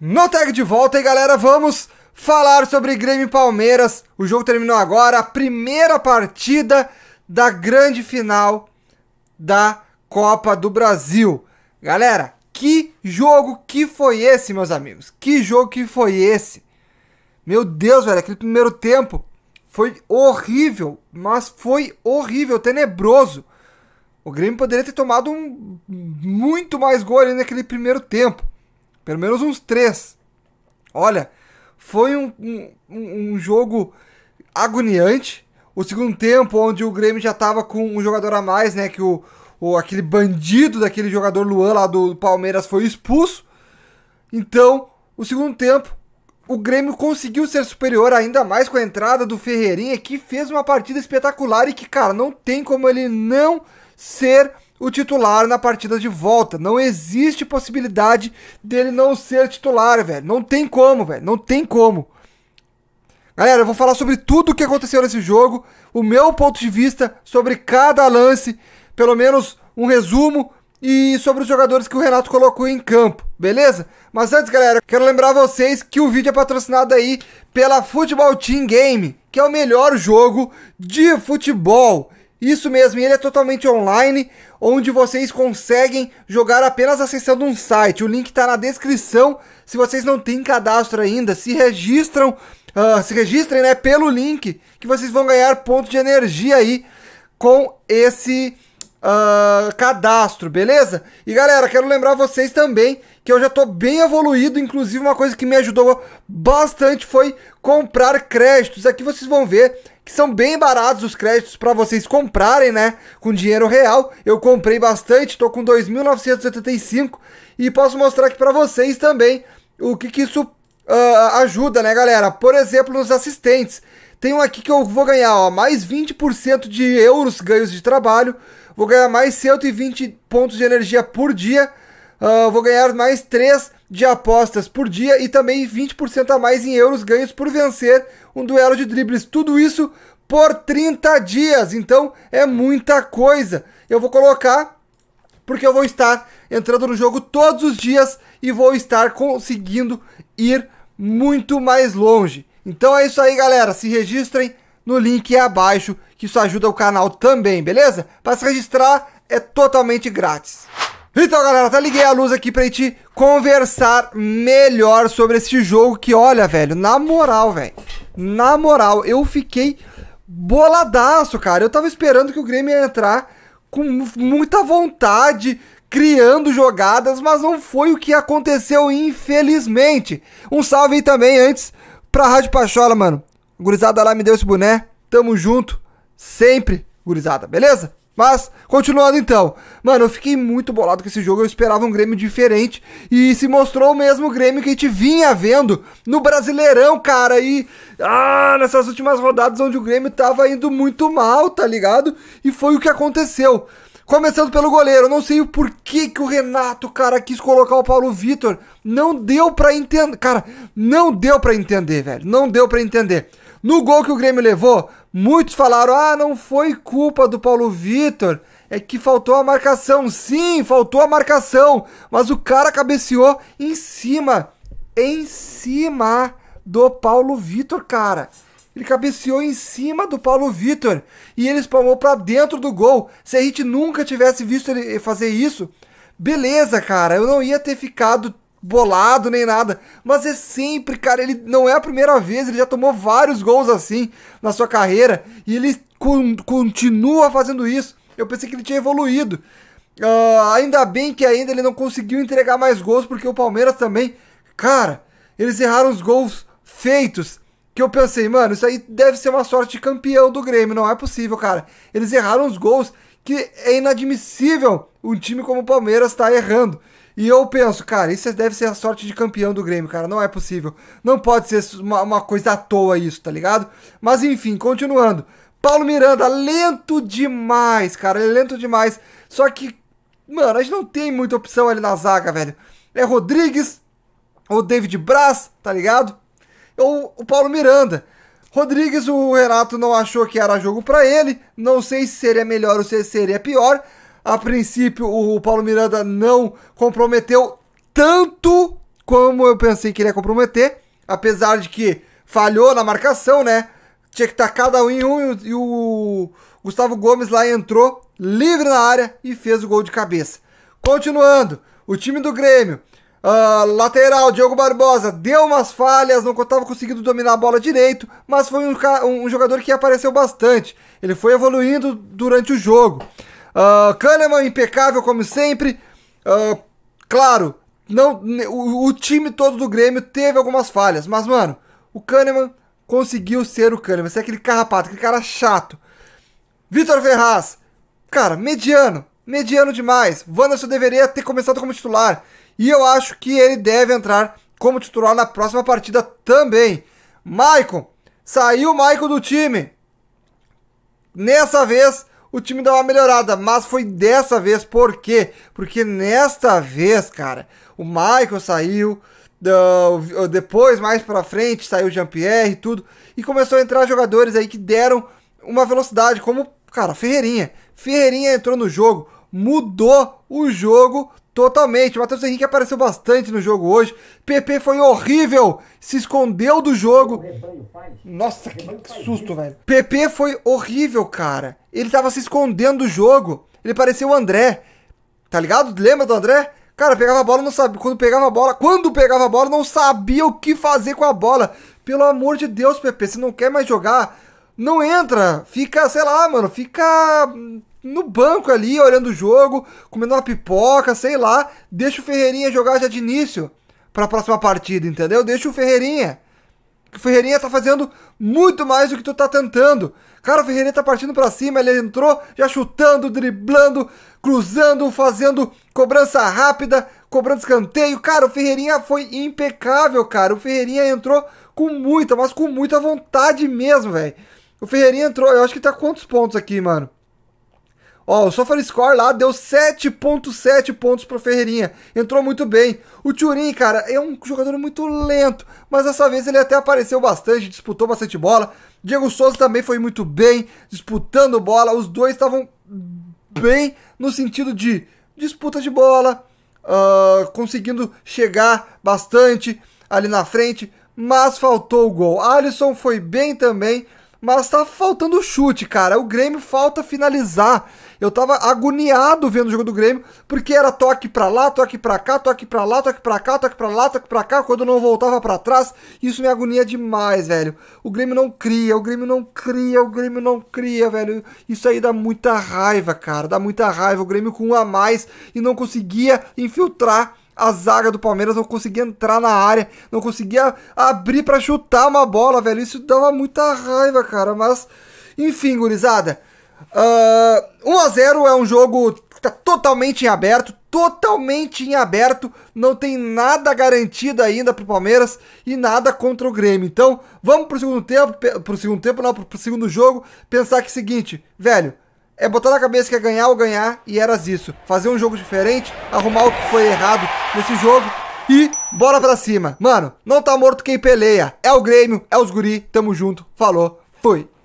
No tag de volta, e galera, vamos falar sobre Grêmio e Palmeiras. O jogo terminou agora, a primeira partida da grande final da Copa do Brasil. Galera, que jogo que foi esse, meus amigos? Que jogo que foi esse? Meu Deus, velho, aquele primeiro tempo foi horrível, mas foi horrível, tenebroso. O Grêmio poderia ter tomado um muito mais gol ali naquele primeiro tempo. Pelo menos uns três. Olha, foi um, um, um jogo agoniante. O segundo tempo, onde o Grêmio já estava com um jogador a mais, né? Que o, o, aquele bandido daquele jogador Luan lá do Palmeiras foi expulso. Então, o segundo tempo, o Grêmio conseguiu ser superior ainda mais com a entrada do Ferreirinha, que fez uma partida espetacular e que, cara, não tem como ele não ser o titular na partida de volta. Não existe possibilidade dele não ser titular, velho. Não tem como, velho. Não tem como. Galera, eu vou falar sobre tudo o que aconteceu nesse jogo, o meu ponto de vista sobre cada lance, pelo menos um resumo e sobre os jogadores que o Renato colocou em campo, beleza? Mas antes, galera, quero lembrar vocês que o vídeo é patrocinado aí pela Futebol Team Game, que é o melhor jogo de futebol. Isso mesmo, ele é totalmente online, onde vocês conseguem jogar apenas acessando um site. O link está na descrição. Se vocês não têm cadastro ainda, se registram, uh, se registrem, né, pelo link, que vocês vão ganhar ponto de energia aí com esse uh, cadastro, beleza? E galera, quero lembrar vocês também que eu já estou bem evoluído, inclusive uma coisa que me ajudou bastante foi comprar créditos. Aqui vocês vão ver que são bem baratos os créditos para vocês comprarem, né? Com dinheiro real. Eu comprei bastante, tô com 2.985 e posso mostrar aqui para vocês também o que, que isso uh, ajuda, né, galera? Por exemplo, nos assistentes. Tem um aqui que eu vou ganhar, ó, mais 20% de euros ganhos de trabalho. Vou ganhar mais 120 pontos de energia por dia. Uh, vou ganhar mais 3 de apostas por dia e também 20% a mais em euros ganhos por vencer um duelo de dribles. Tudo isso por 30 dias. Então é muita coisa. Eu vou colocar porque eu vou estar entrando no jogo todos os dias e vou estar conseguindo ir muito mais longe. Então é isso aí, galera. Se registrem no link abaixo, que isso ajuda o canal também, beleza? Para se registrar é totalmente grátis. Então, galera, tá liguei a luz aqui pra gente conversar melhor sobre esse jogo que, olha, velho, na moral, velho, na moral, eu fiquei boladaço, cara. Eu tava esperando que o Grêmio ia entrar com muita vontade, criando jogadas, mas não foi o que aconteceu, infelizmente. Um salve aí também antes pra Rádio Pachola, mano. Gurizada lá me deu esse boné. Tamo junto, sempre, gurizada, beleza? Mas, continuando então. Mano, eu fiquei muito bolado com esse jogo. Eu esperava um Grêmio diferente. E se mostrou o mesmo Grêmio que a gente vinha vendo no Brasileirão, cara. E. Ah, nessas últimas rodadas onde o Grêmio tava indo muito mal, tá ligado? E foi o que aconteceu. Começando pelo goleiro, eu não sei o porquê que o Renato, cara, quis colocar o Paulo Vitor. Não deu pra entender. Cara, não deu pra entender, velho. Não deu pra entender. No gol que o Grêmio levou, muitos falaram: ah, não foi culpa do Paulo Vitor, é que faltou a marcação. Sim, faltou a marcação, mas o cara cabeceou em cima, em cima do Paulo Vitor, cara. Ele cabeceou em cima do Paulo Vitor e ele espalmou para dentro do gol. Se a gente nunca tivesse visto ele fazer isso, beleza, cara, eu não ia ter ficado bolado nem nada. Mas é sempre, cara, ele não é a primeira vez, ele já tomou vários gols assim na sua carreira e ele con continua fazendo isso. Eu pensei que ele tinha evoluído. Uh, ainda bem que ainda ele não conseguiu entregar mais gols, porque o Palmeiras também, cara, eles erraram os gols feitos. Que eu pensei, mano, isso aí deve ser uma sorte de campeão do Grêmio, não é possível, cara. Eles erraram os gols que é inadmissível um time como o Palmeiras está errando. E eu penso, cara, isso deve ser a sorte de campeão do Grêmio, cara. Não é possível. Não pode ser uma, uma coisa à toa isso, tá ligado? Mas enfim, continuando. Paulo Miranda, lento demais, cara. Ele é lento demais. Só que, mano, a gente não tem muita opção ali na zaga, velho. É Rodrigues, ou David Braz, tá ligado? Ou o Paulo Miranda. Rodrigues, o Renato não achou que era jogo para ele. Não sei se seria melhor ou se seria pior a princípio, o Paulo Miranda não comprometeu tanto como eu pensei que ele ia comprometer. Apesar de que falhou na marcação, né? Tinha que estar cada um em um e o Gustavo Gomes lá entrou livre na área e fez o gol de cabeça. Continuando, o time do Grêmio. Uh, lateral, Diogo Barbosa deu umas falhas, não estava conseguindo dominar a bola direito, mas foi um, um jogador que apareceu bastante. Ele foi evoluindo durante o jogo. Uh, Kahneman impecável como sempre. Uh, claro, não, o, o, time todo do Grêmio teve algumas falhas, mas mano, o Kahneman conseguiu ser o Kahneman. Você é aquele carrapato, aquele cara chato. Vitor Ferraz, cara, mediano, mediano demais. Wanderson deveria ter começado como titular. E eu acho que ele deve entrar como titular na próxima partida também. Maicon, saiu o Maicon do time. Nessa vez, o time dá uma melhorada, mas foi dessa vez por quê? Porque nesta vez, cara, o Michael saiu, depois mais para frente saiu o Jean-Pierre e tudo, e começou a entrar jogadores aí que deram uma velocidade, como, cara, Ferreirinha. Ferreirinha entrou no jogo, mudou o jogo Totalmente. O Matheus Henrique apareceu bastante no jogo hoje. PP foi horrível. Se escondeu do jogo. Nossa, que susto, velho. PP foi horrível, cara. Ele tava se escondendo do jogo. Ele parecia o André. Tá ligado? Lembra do André? Cara, pegava a bola, não sabia. Quando pegava a bola, quando pegava a bola, não sabia o que fazer com a bola. Pelo amor de Deus, PP, você não quer mais jogar? Não entra. Fica, sei lá, mano. Fica hum, no banco ali, olhando o jogo, comendo uma pipoca, sei lá. Deixa o Ferreirinha jogar já de início para a próxima partida, entendeu? Deixa o Ferreirinha. O Ferreirinha tá fazendo muito mais do que tu tá tentando. Cara, o Ferreirinha tá partindo para cima, ele entrou já chutando, driblando, cruzando, fazendo cobrança rápida, cobrando escanteio. Cara, o Ferreirinha foi impecável, cara. O Ferreirinha entrou com muita, mas com muita vontade mesmo, velho. O Ferreirinha entrou, eu acho que tá quantos pontos aqui, mano? Ó, o score lá deu 7.7 pontos pro Ferreirinha. Entrou muito bem. O Turin, cara, é um jogador muito lento, mas dessa vez ele até apareceu bastante, disputou bastante bola. Diego Souza também foi muito bem, disputando bola. Os dois estavam bem no sentido de disputa de bola, uh, conseguindo chegar bastante ali na frente, mas faltou o gol. Alisson foi bem também, mas tá faltando chute, cara. O Grêmio falta finalizar. Eu tava agoniado vendo o jogo do Grêmio, porque era toque pra lá, toque pra cá, toque pra lá, toque pra cá, toque pra lá, toque pra cá, quando não voltava para trás. Isso me agonia demais, velho. O Grêmio não cria, o Grêmio não cria, o Grêmio não cria, velho. Isso aí dá muita raiva, cara. Dá muita raiva. O Grêmio com um a mais e não conseguia infiltrar a zaga do Palmeiras não conseguia entrar na área, não conseguia abrir para chutar uma bola, velho. Isso dava muita raiva, cara. Mas, enfim, gurizada. Uh, ah, 1x0 é um jogo que tá totalmente em aberto, totalmente em aberto, não tem nada garantido ainda pro Palmeiras e nada contra o Grêmio. Então, vamos pro segundo tempo, pro segundo tempo não, pro, pro segundo jogo, pensar que é o seguinte, velho, é botar na cabeça que é ganhar ou ganhar, e eras isso. Fazer um jogo diferente, arrumar o que foi errado nesse jogo e bora pra cima. Mano, não tá morto quem peleia. É o Grêmio, é os guri, tamo junto, falou, fui.